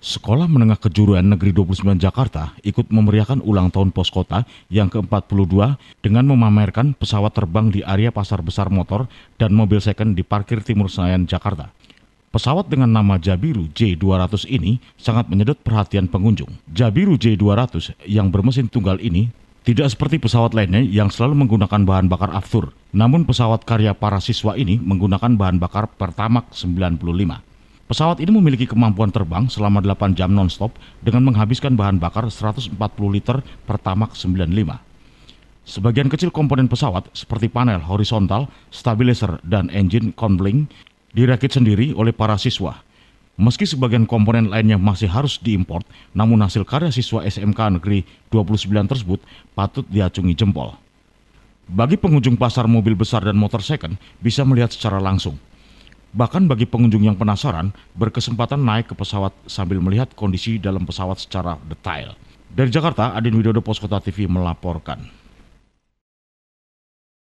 Sekolah Menengah Kejuruan Negeri 29 Jakarta ikut memeriahkan ulang tahun pos kota yang ke-42 dengan memamerkan pesawat terbang di area pasar besar motor dan mobil second di parkir timur Senayan, Jakarta. Pesawat dengan nama Jabiru J200 ini sangat menyedot perhatian pengunjung. Jabiru J200 yang bermesin tunggal ini tidak seperti pesawat lainnya yang selalu menggunakan bahan bakar aftur. Namun pesawat karya para siswa ini menggunakan bahan bakar Pertamax 95. Pesawat ini memiliki kemampuan terbang selama 8 jam nonstop dengan menghabiskan bahan bakar 140 liter per tamak 95. Sebagian kecil komponen pesawat seperti panel horizontal, stabilizer, dan engine conbling dirakit sendiri oleh para siswa. Meski sebagian komponen lainnya masih harus diimpor, namun hasil karya siswa SMK Negeri 29 tersebut patut diacungi jempol. Bagi pengunjung pasar mobil besar dan motor second, bisa melihat secara langsung Bahkan bagi pengunjung yang penasaran, berkesempatan naik ke pesawat sambil melihat kondisi dalam pesawat secara detail. Dari Jakarta, Adin Widodo Poskota TV melaporkan.